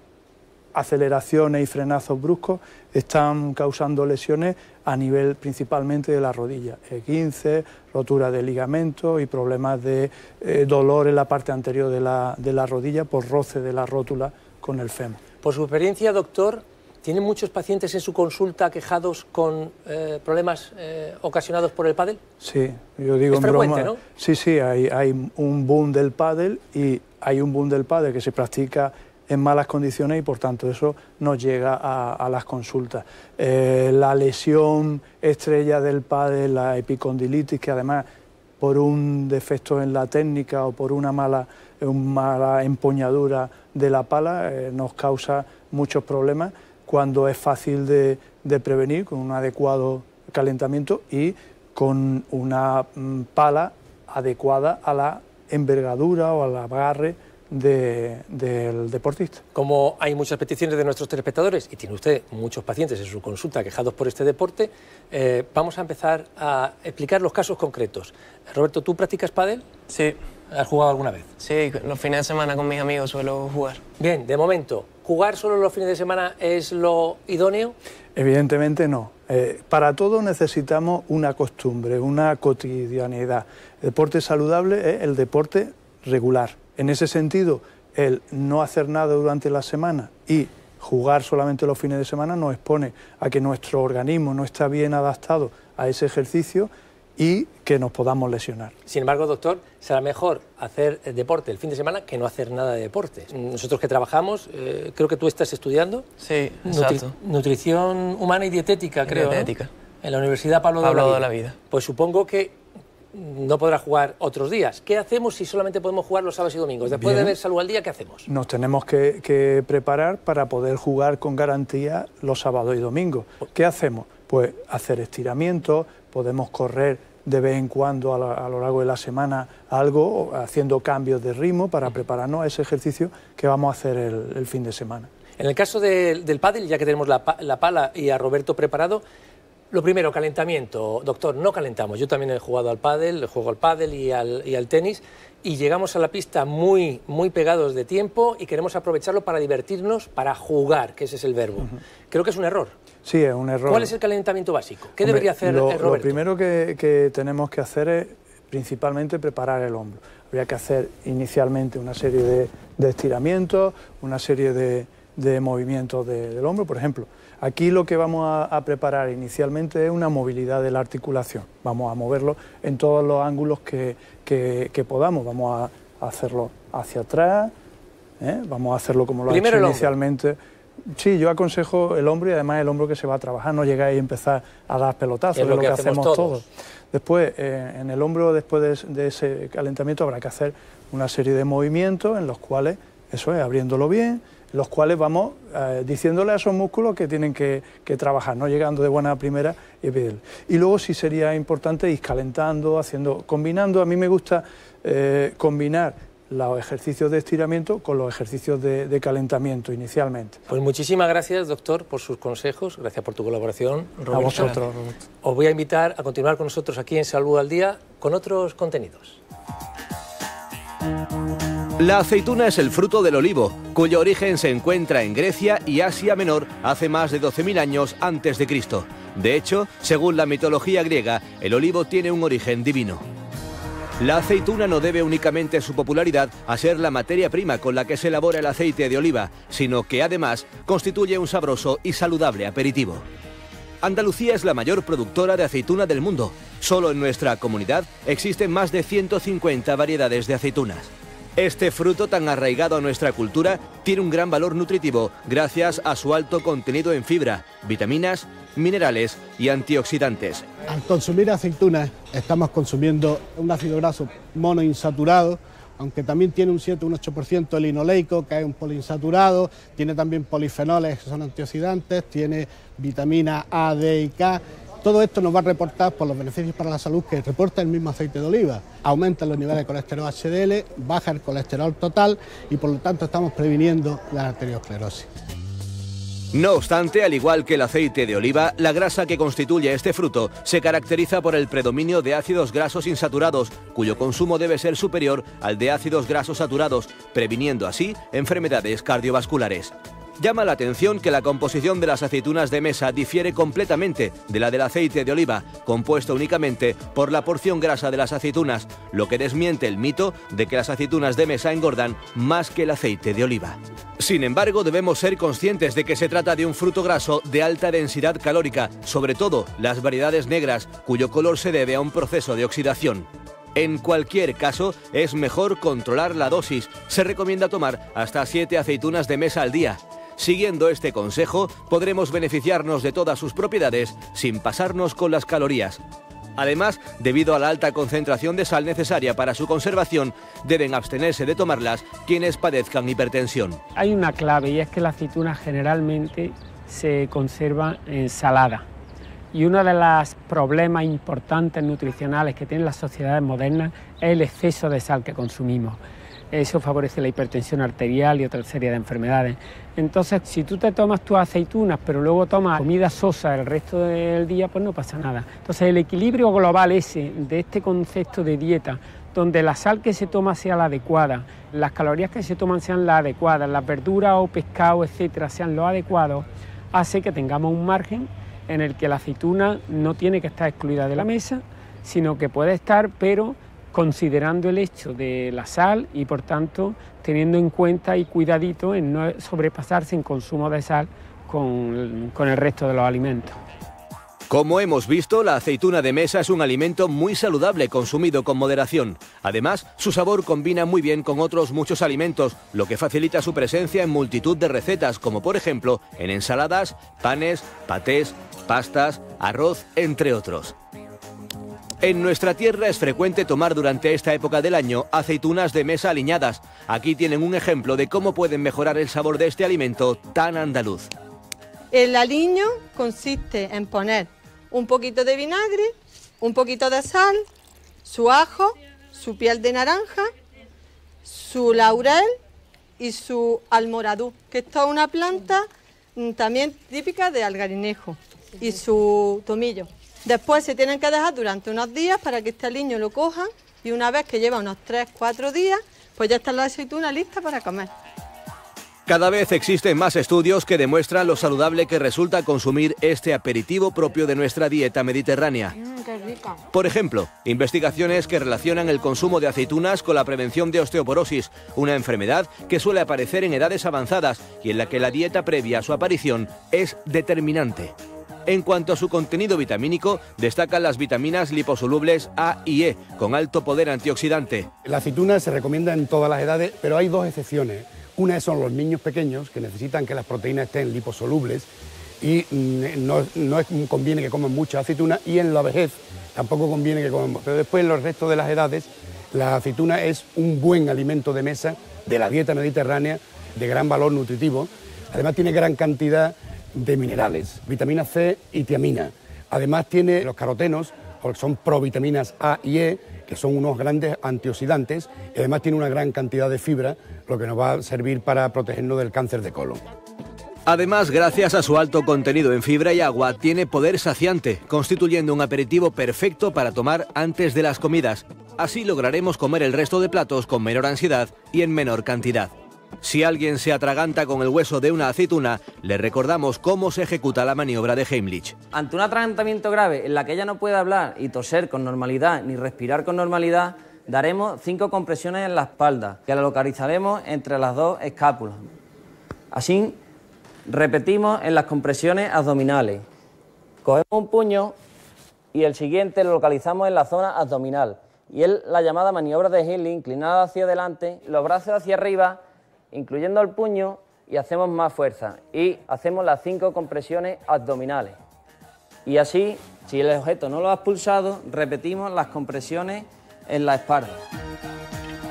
aceleraciones y frenazos bruscos están causando lesiones a nivel principalmente de la rodilla, E15, rotura de ligamento y problemas de eh, dolor en la parte anterior de la, rodilla por roce de la rótula con el fémur. Por su experiencia, doctor, ¿tiene muchos pacientes en su consulta quejados con eh, problemas eh, ocasionados por el pádel? Sí, yo digo en broma. ¿no? Sí, sí, hay, hay un boom del pádel y hay un boom del pádel que se practica en malas condiciones y por tanto eso nos llega a, las consultas. Eh, la lesión estrella del padre, la epicondilitis, que además por un defecto en la técnica o por una mala, una mala empuñadura de la pala eh, nos causa muchos problemas cuando es fácil de, de prevenir con un adecuado calentamiento y con una mm, pala adecuada a la envergadura o al agarre de, del deportista. Como hay muchas peticiones de nuestros telespectadores y tiene usted muchos pacientes en su consulta quejados por este deporte, eh, vamos a empezar a explicar los casos concretos. Roberto, ¿tú practicas pádel? Sí. ¿Has jugado alguna vez? Sí, los fines de semana con mis amigos suelo jugar. Bien, de momento, ¿jugar solo los fines de semana es lo idóneo? Evidentemente no. Eh, para todo necesitamos una costumbre, una cotidianidad. deporte saludable es el deporte regular. En ese sentido, el no hacer nada durante la semana y jugar solamente los fines de semana nos expone a que nuestro organismo no está bien adaptado a ese ejercicio y que nos podamos lesionar. Sin embargo, doctor, será mejor hacer eh, deporte el fin de semana que no hacer nada de deporte. Mm, nosotros que trabajamos, eh, creo que tú estás estudiando. Sí, exacto. nutrición humana y dietética, creo. Dietética. En la Universidad Pablo, Pablo de, la De la Vida. Pues supongo que no podrá jugar otros días. ¿Qué hacemos si solamente podemos jugar los sábados y domingos? Después de haber salud al día, ¿qué hacemos? Nos tenemos que, preparar para poder jugar con garantía los sábados y domingos. ¿Qué hacemos? Pues hacer estiramientos, podemos correr de vez en cuando a, lo largo de la semana algo, haciendo cambios de ritmo para prepararnos a ese ejercicio que vamos a hacer el, fin de semana. En el caso del pádel, ya que tenemos la pala y a Roberto preparado, lo primero, calentamiento. Doctor, no calentamos. Yo también he jugado al pádel, juego al pádel y al, tenis y llegamos a la pista muy, muy pegados de tiempo y queremos aprovecharlo para divertirnos, para jugar, que ese es el verbo. Creo que es un error. Sí, es un error. ¿Cuál es el calentamiento básico? ¿Qué debería hacer lo, el Roberto? Lo primero que, tenemos que hacer es principalmente preparar el hombro. Habría que hacer inicialmente una serie de, estiramientos, una serie de, movimientos del hombro. Por ejemplo, Aquí lo que vamos a, preparar inicialmente es una movilidad de la articulación. Vamos a moverlo en todos los ángulos que, podamos. Vamos a hacerlo hacia atrás, ¿eh? vamos a hacerlo como lo ha inicialmente. Sí, yo aconsejo el hombro y además el hombro que se va a trabajar, no llegáis a empezar a dar pelotazos, es lo, que, hacemos todos. Después, eh, en el hombro, después de, ese calentamiento, habrá que hacer una serie de movimientos en los cuales, eso es, abriéndolo bien, los cuales vamos eh, diciéndole a esos músculos que tienen que, trabajar, no llegando de buena primera y Y luego sí sería importante ir calentando, haciendo, combinando. A mí me gusta eh, combinar los ejercicios de estiramiento con los ejercicios de, calentamiento inicialmente. Pues muchísimas gracias, doctor, por sus consejos. Gracias por tu colaboración. A vosotros, Os voy a invitar a continuar con nosotros aquí en Salud al Día con otros contenidos. La aceituna es el fruto del olivo, cuyo origen se encuentra en Grecia y Asia Menor hace más de 12.000 años antes de Cristo. De hecho, según la mitología griega, el olivo tiene un origen divino. La aceituna no debe únicamente su popularidad a ser la materia prima con la que se elabora el aceite de oliva, sino que además constituye un sabroso y saludable aperitivo. Andalucía es la mayor productora de aceituna del mundo. Solo en nuestra comunidad existen más de 150 variedades de aceitunas. Este fruto tan arraigado a nuestra cultura tiene un gran valor nutritivo gracias a su alto contenido en fibra, vitaminas, minerales y antioxidantes. Al consumir aceitunas estamos consumiendo un ácido graso monoinsaturado, aunque también tiene un 7, un 8% linoleico, que es un poliinsaturado, tiene también polifenoles, que son antioxidantes, tiene vitamina A, D y K todo esto nos va a reportar por los beneficios para la salud que reporta el mismo aceite de oliva. Aumenta los niveles de colesterol HDL, baja el colesterol total y por lo tanto estamos previniendo la arteriosclerosis. No obstante, al igual que el aceite de oliva, la grasa que constituye este fruto se caracteriza por el predominio de ácidos grasos insaturados, cuyo consumo debe ser superior al de ácidos grasos saturados, previniendo así enfermedades cardiovasculares. Llama la atención que la composición de las aceitunas de mesa difiere completamente de la del aceite de oliva, compuesto únicamente por la porción grasa de las aceitunas, lo que desmiente el mito de que las aceitunas de mesa engordan más que el aceite de oliva. Sin embargo, debemos ser conscientes de que se trata de un fruto graso de alta densidad calórica, sobre todo las variedades negras, cuyo color se debe a un proceso de oxidación. En cualquier caso, es mejor controlar la dosis. Se recomienda tomar hasta 7 aceitunas de mesa al día. Siguiendo este consejo, podremos beneficiarnos de todas sus propiedades sin pasarnos con las calorías. Además, debido a la alta concentración de sal necesaria para su conservación, deben abstenerse de tomarlas quienes padezcan hipertensión. Hay una clave y es que la aceituna generalmente se conserva en salada. Y uno de los problemas importantes nutricionales que tienen las sociedades modernas es el exceso de sal que consumimos. Eso favorece la hipertensión arterial y otra serie de enfermedades. Entonces, si tú te tomas tus aceitunas, pero luego tomas comida sosa el resto del día, pues no pasa nada. Entonces, el equilibrio global ese de este concepto de dieta, donde la sal que se toma sea la adecuada, las calorías que se toman sean las adecuadas, las verduras o pescado, etcétera, sean los adecuados, hace que tengamos un margen en el que la aceituna no tiene que estar excluida de la mesa, sino que puede estar, pero considerando el hecho de la sal y por tanto teniendo en cuenta y cuidadito en no sobrepasarse en consumo de sal con, con el resto de los alimentos. Como hemos visto, la aceituna de mesa es un alimento muy saludable consumido con moderación. Además, su sabor combina muy bien con otros muchos alimentos, lo que facilita su presencia en multitud de recetas, como por ejemplo en ensaladas, panes, patés, pastas, arroz, entre otros. En nuestra tierra es frecuente tomar durante esta época del año aceitunas de mesa aliñadas. Aquí tienen un ejemplo de cómo pueden mejorar el sabor de este alimento tan andaluz. El aliño consiste en poner un poquito de vinagre, un poquito de sal, su ajo, su piel de naranja, su laurel y su almoradú, que es toda una planta mm, también típica de Algarinejo, y su tomillo. Después se tienen que dejar durante unos días para que este aliño lo coja y una vez que lleva unos 3-4 días, pues ya está la aceituna lista para comer. Cada vez existen más estudios que demuestran lo saludable que resulta consumir este aperitivo propio de nuestra dieta mediterránea. Mm, Por ejemplo, investigaciones que relacionan el consumo de aceitunas con la prevención de osteoporosis, una enfermedad que suele aparecer en edades avanzadas y en la que la dieta previa a su aparición es determinante. En cuanto a su contenido vitamínico, destacan las vitaminas liposolubles A y E, con alto poder antioxidante. La aceituna se recomienda en todas las edades, pero hay dos excepciones. Una son los niños pequeños, que necesitan que las proteínas estén liposolubles y mm, no, conviene que coman mucha aceituna, y en la vejez tampoco conviene que coman Pero después, en los restos de las edades, la aceituna es un buen alimento de mesa de la dieta mediterránea, de gran valor nutritivo. Además, tiene gran cantidad de minerales, vitamina C y tiamina. Además tiene los carotenos, porque son provitaminas A y E, que son unos grandes antioxidantes, y además tiene una gran cantidad de fibra, lo que nos va a servir para protegernos del cáncer de colon. Además, gracias a su alto contenido en fibra y agua, tiene poder saciante, constituyendo un aperitivo perfecto para tomar antes de las comidas. Así lograremos comer el resto de platos con menor ansiedad y en menor cantidad. Si alguien se atraganta con el hueso de una aceituna, le recordamos cómo se ejecuta la maniobra de Heimlich. Ante un atragantamiento grave en la que ella no puede hablar y toser con normalidad ni respirar con normalidad, daremos cinco compresiones en la espalda, que la localizaremos entre las dos escápulas. Así, repetimos en las compresiones abdominales. Cogemos un puño y el siguiente lo localizamos en la zona abdominal. Y es la llamada maniobra de Heimlich inclinada hacia adelante, los brazos hacia arriba incluyendo el puño, y hacemos más fuerza. Y hacemos las cinco compresiones abdominales. Y así, si el objeto no lo has pulsado, repetimos las compresiones en la espalda.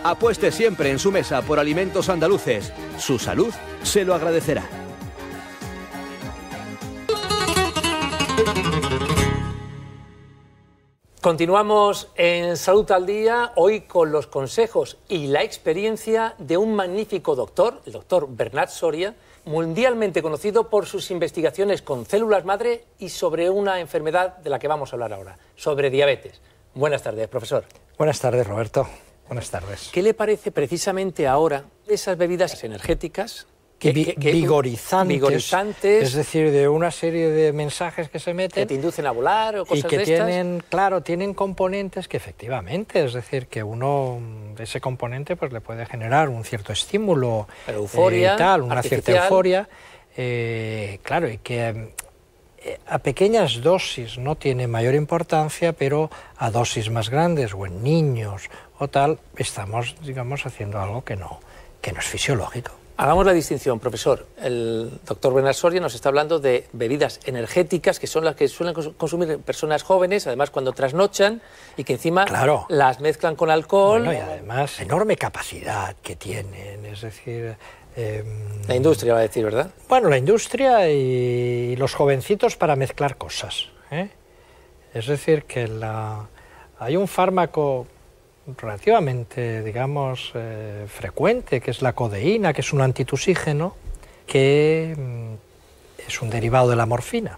Apueste siempre en su mesa por alimentos andaluces. Su salud se lo agradecerá. Continuamos en Salud al Día, hoy con los consejos y la experiencia de un magnífico doctor, el doctor Bernard Soria, mundialmente conocido por sus investigaciones con células madre y sobre una enfermedad de la que vamos a hablar ahora, sobre diabetes. Buenas tardes, profesor. Buenas tardes, Roberto. Buenas tardes. ¿Qué le parece precisamente ahora esas bebidas energéticas que, vigorizantes, es decir, de una serie de mensajes que se meten. Que te inducen a volar o cosas Y que tienen, claro, tienen componentes que efectivamente, es decir, que uno, ese componente, pues le puede generar un cierto estímulo. una eh, cierta euforia. Eh, claro, y que eh, a pequeñas dosis no tiene mayor importancia, pero a dosis más grandes o en niños o tal, estamos, digamos, haciendo algo que no, que no es fisiológico. Hagamos la distinción, profesor. El doctor Bernard Soria nos está hablando de bebidas energéticas, que son las que suelen consumir personas jóvenes, además cuando trasnochan, y que encima las mezclan con alcohol. Bueno, y además, enorme capacidad que tienen, es decir... Em, la industria va a decir, ¿verdad? Bueno, la industria y los jovencitos para mezclar cosas. ¿eh? Es decir, que la... hay un fármaco relativamente, digamos, eh, frecuente, que es la codeína, que es un antitusígeno, que mm, es un derivado de la morfina,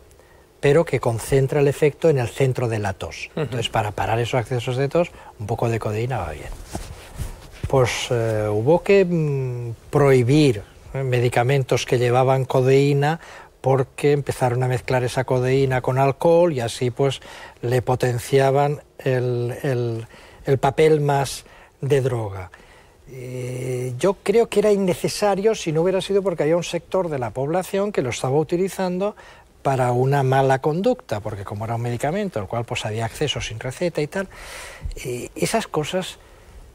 pero que concentra el efecto en el centro de la tos. Entonces, para parar esos accesos de tos, un poco de codeína va bien. Pues eh, hubo que mm, prohibir eh, medicamentos que llevaban codeína porque empezaron a mezclar esa codeína con alcohol y así pues le potenciaban el el papel más de droga. Eh, yo creo que era innecesario si no hubiera sido porque había un sector de la población que lo estaba utilizando para una mala conducta, porque como era un medicamento al cual pues había acceso sin receta y tal, eh, esas cosas,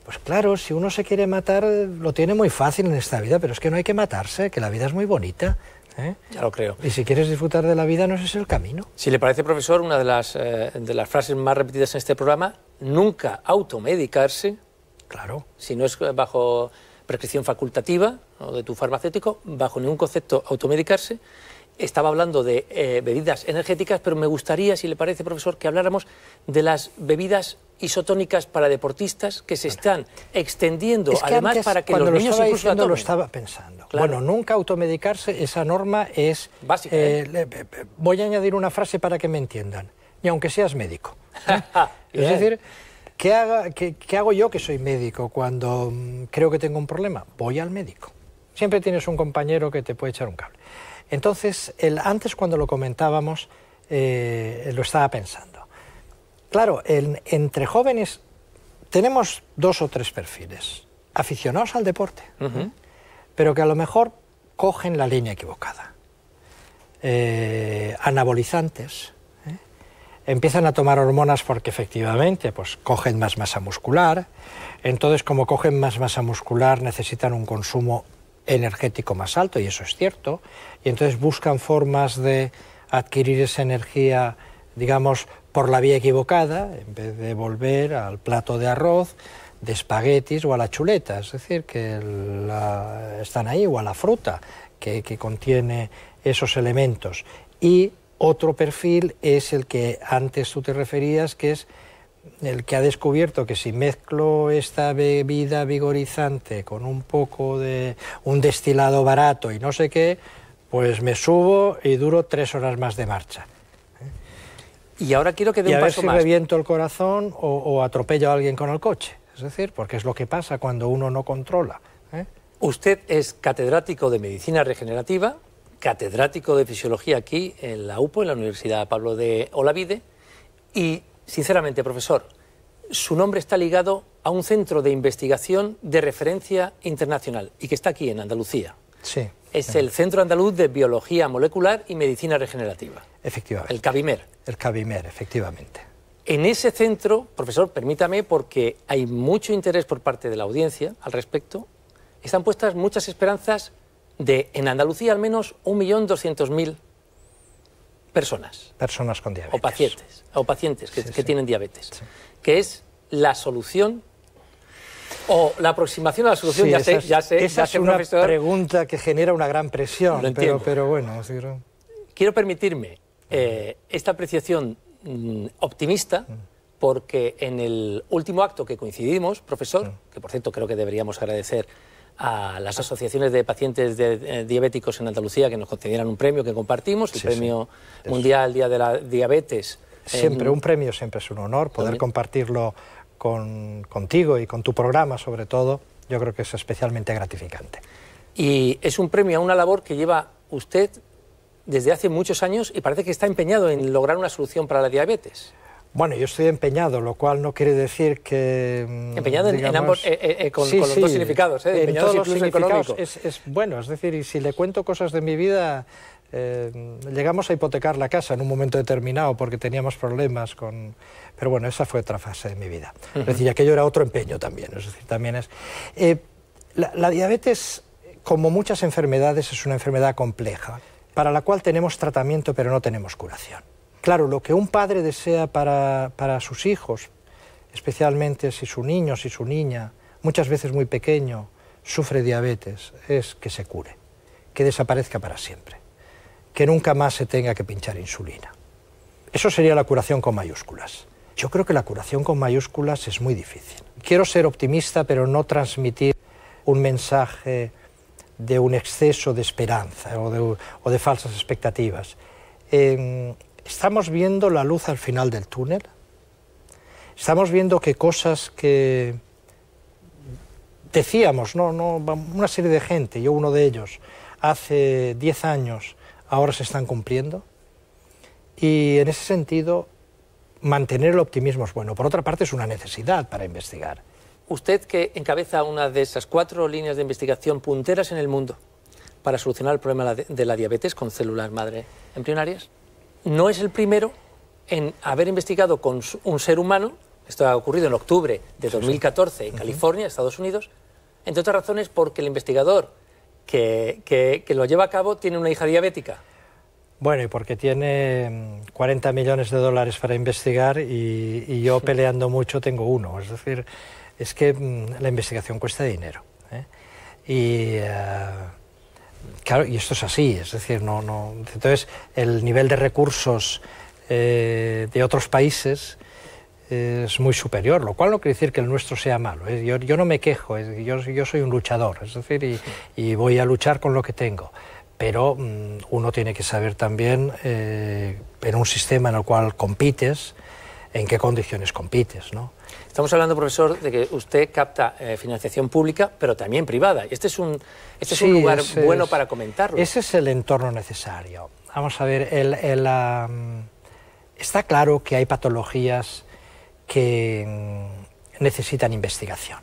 pues claro, si uno se quiere matar lo tiene muy fácil en esta vida, pero es que no hay que matarse, que la vida es muy bonita. ¿Eh? Ya lo creo. Y si quieres disfrutar de la vida, no ese es el camino. Si le parece, profesor, una de las, eh, de las frases más repetidas en este programa, nunca automedicarse. Claro. Si no es bajo prescripción facultativa o de tu farmacéutico, bajo ningún concepto automedicarse. Estaba hablando de eh, bebidas energéticas, pero me gustaría, si le parece, profesor, que habláramos de las bebidas isotónicas para deportistas que se están extendiendo además para que los lo niños lo estaba pensando. Bueno, nunca automedicarse, esa norma es básica. Eh, ¿eh? voy a añadir una frase para que me entiendan, y aunque seas médico. es decir, ¿qué, hago yo que soy médico cuando mm, creo que tengo un problema? Voy al médico. Siempre tienes un compañero que te puede echar un cable. Entonces, el, antes cuando lo comentábamos, eh, lo estaba pensando. Claro, entre jóvenes tenemos dos o tres perfiles. Aficionados al deporte, pero que a lo mejor cogen la línea equivocada. Eh, anabolizantes, ¿eh? empiezan a tomar hormonas porque efectivamente pues, cogen más masa muscular, entonces como cogen más masa muscular necesitan un consumo energético más alto, y eso es cierto, y entonces buscan formas de adquirir esa energía, digamos, por la vía equivocada, en vez de volver al plato de arroz, de espaguetis o a la chuleta, es decir, que están ahí, o a la fruta que, que contiene esos elementos. Y otro perfil es el que antes tú te referías, que es el que ha descubierto que si mezclo esta bebida vigorizante con un poco de un destilado barato y no sé qué, pues me subo y duro tres horas más de marcha. Y ahora quiero que dé un paso ver si reviento el corazón o, atropello a alguien con el coche. Es decir, porque es lo que pasa cuando uno no controla. ¿eh? Usted es catedrático de medicina regenerativa, catedrático de fisiología aquí en la UPO, en la Universidad Pablo de Olavide. Y, sinceramente, profesor, su nombre está ligado a un centro de investigación de referencia internacional y que está aquí en Andalucía. Sí es el Centro Andaluz de Biología Molecular y Medicina Regenerativa. Efectivamente. El CABIMER. El CABIMER, efectivamente. En ese centro, profesor, permítame, porque hay mucho interés por parte de la audiencia al respecto, están puestas muchas esperanzas de, en Andalucía, al menos 1.200.000 personas. Personas con diabetes. O pacientes, o pacientes que, tienen diabetes, que es la solución o la aproximación a la solución, ya, sé, ya, sé, esa es una pregunta que genera una gran presión, pero, bueno. Quiero permitirme eh, esta apreciación mm, optimista mm. porque en el último acto que coincidimos, profesor, mm. que por cierto creo que deberíamos agradecer a las asociaciones de pacientes de, eh, diabéticos en Andalucía que nos concedieran un premio que compartimos, el Premio mundial Mundial Día de la Diabetes. Siempre, un premio siempre es un honor poder compartirlo con, contigo y con tu programa sobre todo, yo creo que es especialmente gratificante. Y es un premio a una labor que lleva usted desde hace muchos años y parece que está empeñado en lograr una solución para la diabetes. Bueno, yo estoy empeñado, lo cual no quiere decir que... Mm, empeñado en, ambos, eh, eh, eh, con, los dos significados, eh, en todos los significados. Es, es, bueno, es decir, y si le cuento cosas de mi vida, llegamos a hipotecar la casa en un momento determinado porque teníamos problemas con pero bueno, esa fue otra fase de mi vida. decía que Es decir, aquello era otro empeño también. Es decir, también es... Eh, la, diabetes, como muchas enfermedades, es una enfermedad compleja, para la cual tenemos tratamiento pero no tenemos curación. Claro, lo que un padre desea para, para sus hijos, especialmente si su niño, si su niña, muchas veces muy pequeño, sufre diabetes, es que se cure, que desaparezca para siempre, que nunca más se tenga que pinchar insulina. Eso sería la curación con mayúsculas. Yo creo que la curación con mayúsculas es muy difícil. Quiero ser optimista, pero no transmitir un mensaje de un exceso de esperanza o de, falsas expectativas. Em, estamos viendo la luz al final del túnel. Estamos viendo que cosas que decíamos, no, no, una serie de gente, yo uno de ellos, hace 10 años, ahora se están cumpliendo. Y en ese sentido, mantener el optimismo es bueno. Por otra parte, es una necesidad para investigar. Usted que encabeza una de esas cuatro líneas de investigación punteras en el mundo para solucionar el problema de la diabetes con células madre embrionarias, no es el primero en haber investigado con un ser humano, esto ha ocurrido en octubre de 2014 en California, Estados Unidos, entre otras razones porque el investigador que lo lleva a cabo tiene una hija diabética. Bueno, y porque tiene 40 mm, millones de dólares para investigar y, yo peleando mucho tengo uno. Es decir, es que mm, la investigación cuesta dinero. ¿eh? Y. Eh, claro, y esto es así, es decir, no, Entonces, el nivel de recursos eh, de otros países es muy superior, lo cual no quiere decir que el nuestro sea malo. Yo, no me quejo, yo, soy un luchador, es decir, y, voy a luchar con lo que tengo pero mm, uno tiene que saber también eh, en un sistema en el cual compites, en qué condiciones compites. ¿no? Estamos hablando, profesor, de que usted capta eh, financiación pública, pero también privada. Este es un, este es un lugar bueno para comentarlo. Ese es el entorno necesario. Vamos a ver, mm, está claro que hay patologías que mm, necesitan investigación.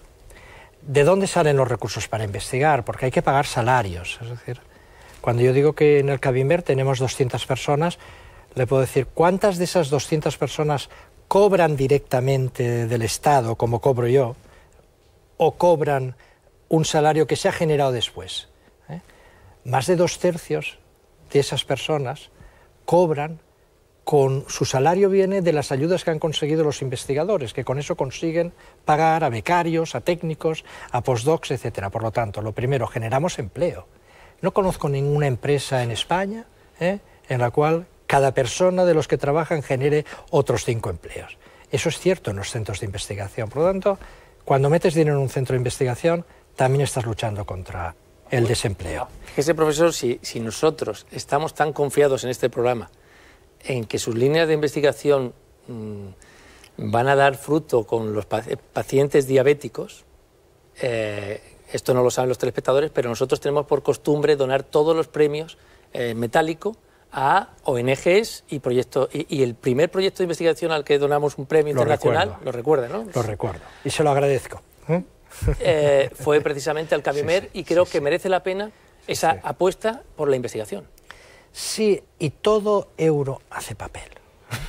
¿De dónde salen los recursos para investigar? Porque hay que pagar salarios. Es decir, cuando yo digo que en el Cabimber tenemos 200 personas, le puedo decir cuántas de esas 200 personas cobran directamente del Estado, como cobro yo, o cobran un salario que se ha generado después. ¿Eh? Más de dos tercios de esas personas cobran con su salario viene de las ayudas que han conseguido los investigadores, que con eso consiguen pagar a becarios, a técnicos, a postdocs, etc. Por lo tanto, lo primero, generamos empleo. No conozco ninguna empresa en España ¿eh? en la cual cada persona de los que trabajan genere otros cinco empleos. Eso es cierto en los centros de investigación. Por lo tanto, cuando metes dinero en un centro de investigación, también estás luchando contra el desempleo. Ese profesor, si, nosotros estamos tan confiados en este programa, en que sus líneas de investigación mm, van a dar fruto con los pacientes diabéticos, eh, esto no lo saben los telespectadores, pero nosotros tenemos por costumbre donar todos los premios eh, metálico a ONGs y proyectos. Y, el primer proyecto de investigación al que donamos un premio internacional, lo recuerda, ¿no? Lo recuerdo. Y se lo agradezco. ¿eh? Eh, fue precisamente al CABIMER y creo que merece la pena esa apuesta por la investigación. Sí, y todo euro hace papel.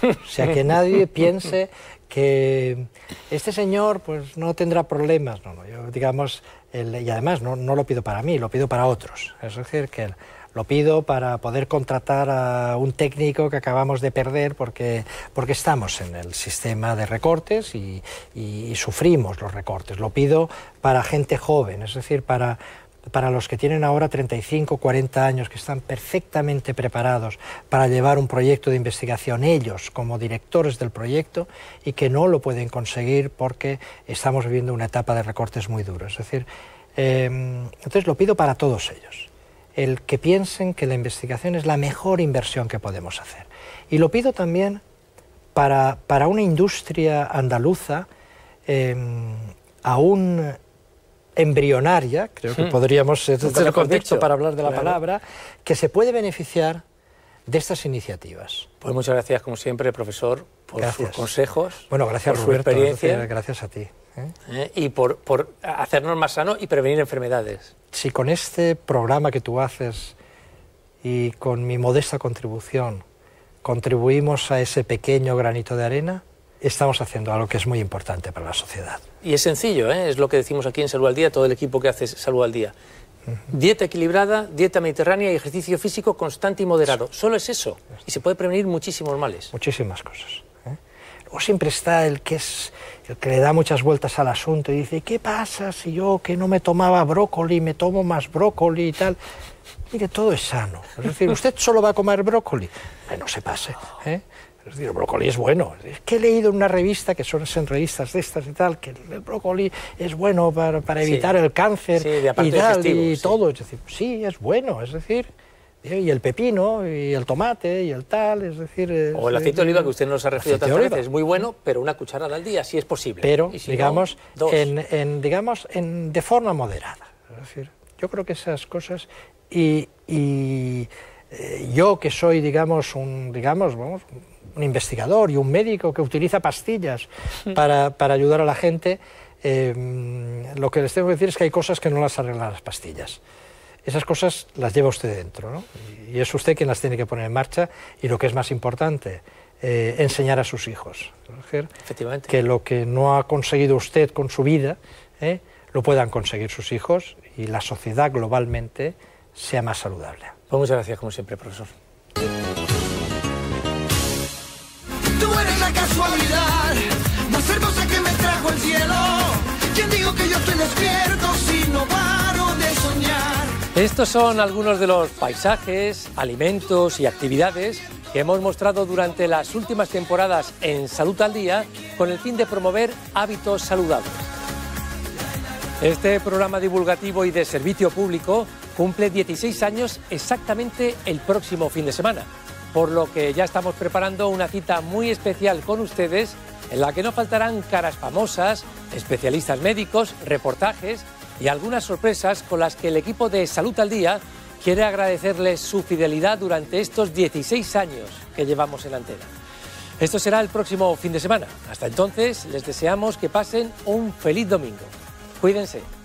O sea, que nadie piense que este señor pues no tendrá problemas. No, no, yo digamos, y además no, lo pido para mí, lo pido para otros. Es decir, que lo pido para poder contratar a un técnico que acabamos de perder porque, porque estamos en el sistema de recortes y, y sufrimos los recortes. Lo pido para gente joven, es decir, para para los que tienen ahora 35, 40 años, que están perfectamente preparados para llevar un proyecto de investigación ellos como directores del proyecto y que no lo pueden conseguir porque estamos viviendo una etapa de recortes muy duros. Es decir, eh, entonces lo pido para todos ellos, el que piensen que la investigación es la mejor inversión que podemos hacer. Y lo pido también para, una industria andaluza eh, aún embrionaria, creo que podríamos, eh, ser este el contexto para hablar de la palabra, que se puede beneficiar de estas iniciativas. Pues muchas gracias, como siempre, profesor, por sus consejos. Bueno, gracias, por su experiencia. Gracias a ti. ¿eh? ¿Eh? y por, por, hacernos más sanos y prevenir enfermedades. Si con este programa que tú haces y con mi modesta contribución contribuimos a ese pequeño granito de arena, estamos haciendo algo que es muy importante para la sociedad. Y es sencillo, ¿eh? es lo que decimos aquí en Salud al Día, todo el equipo que hace Salud al Día. Dieta equilibrada, dieta mediterránea y ejercicio físico constante y moderado. Solo es eso. Y se puede prevenir muchísimos males. Muchísimas cosas. ¿eh? siempre está el que es el que le da muchas vueltas al asunto y dice, ¿qué pasa si yo que no me tomaba brócoli, me tomo más brócoli y tal? Mire, todo es sano. Es decir, usted solo va a comer brócoli. No se pase. ¿eh? Es decir, el brócoli es bueno. Es que he leído en una revista, que son revistas de estas y tal, que el brócoli es bueno para, evitar el cáncer y tal, y todo. Es decir, sí, es bueno, es decir... Eh, y el pepino, y el tomate, y el tal, es decir... o el aceite de oliva, que usted nos ha referido tantas veces, es muy bueno, pero una cucharada al día, sí es posible. Pero, digamos, en, digamos en, de forma moderada. Es decir, yo creo que esas cosas... y, y eh, yo que soy, digamos, un, digamos, vamos, un investigador y un médico que utiliza pastillas para, ayudar a la gente, em, lo que les tengo que decir es que hay cosas que no las arreglan las pastillas. Esas cosas las lleva usted dentro, ¿no? Y es usted quien las tiene que poner en marcha y lo que es más importante, eh, enseñar a sus hijos. Efectivamente. Que lo que no ha conseguido usted con su vida, ¿eh? lo puedan conseguir sus hijos y la sociedad globalmente sea más saludable. Pues muchas gracias, como siempre, profesor. casualidad que me trajo el cielo. ¿Quién que yo despierto si de soñar? Estos son algunos de los paisajes, alimentos y actividades que hemos mostrado durante las últimas temporadas en Salud al Día con el fin de promover hábitos saludables. Este programa divulgativo y de servicio público cumple 16 años exactamente el próximo fin de semana por lo que ya estamos preparando una cita muy especial con ustedes en la que no faltarán caras famosas, especialistas médicos, reportajes y algunas sorpresas con las que el equipo de Salud al Día quiere agradecerles su fidelidad durante estos 16 años que llevamos en antena. Esto será el próximo fin de semana. Hasta entonces, les deseamos que pasen un feliz domingo. Cuídense.